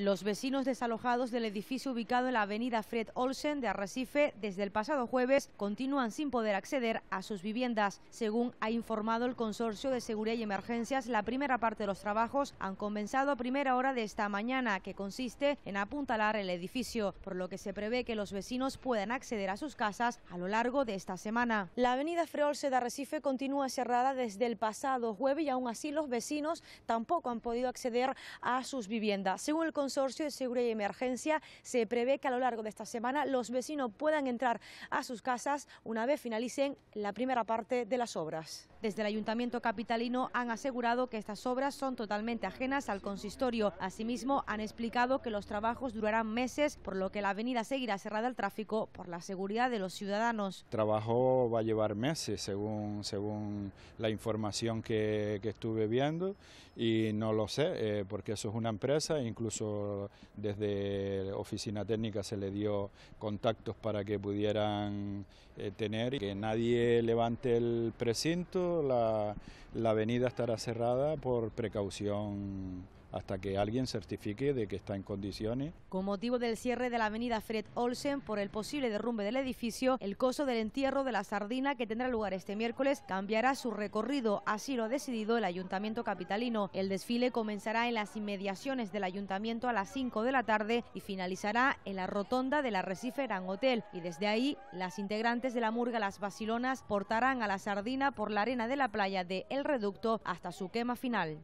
Los vecinos desalojados del edificio ubicado en la avenida Fred Olsen de Arrecife desde el pasado jueves continúan sin poder acceder a sus viviendas. Según ha informado el Consorcio de Seguridad y Emergencias, la primera parte de los trabajos han comenzado a primera hora de esta mañana, que consiste en apuntalar el edificio, por lo que se prevé que los vecinos puedan acceder a sus casas a lo largo de esta semana. La avenida Fred Olsen de Arrecife continúa cerrada desde el pasado jueves y aún así los vecinos tampoco han podido acceder a sus viviendas. Según el Consorcio de Seguridad y Emergencia se prevé que a lo largo de esta semana los vecinos puedan entrar a sus casas una vez finalicen la primera parte de las obras. Desde el Ayuntamiento Capitalino han asegurado que estas obras son totalmente ajenas al consistorio. Asimismo, han explicado que los trabajos durarán meses, por lo que la avenida seguirá cerrada al tráfico por la seguridad de los ciudadanos. El trabajo va a llevar meses, según, según la información que, que estuve viendo, y no lo sé, eh, porque eso es una empresa, incluso desde oficina técnica se le dio contactos para que pudieran eh, tener, que nadie levante el precinto, la avenida estará cerrada por precaución hasta que alguien certifique de que está en condiciones. Con motivo del cierre de la avenida Fred Olsen por el posible derrumbe del edificio, el coso del entierro de la sardina que tendrá lugar este miércoles cambiará su recorrido, así lo ha decidido el Ayuntamiento Capitalino. El desfile comenzará en las inmediaciones del Ayuntamiento a las 5 de la tarde y finalizará en la rotonda del Arrecife Gran Hotel y desde ahí las integrantes de la murga Las Basilonas portarán a la sardina por la arena de la playa de El Reducto hasta su quema final.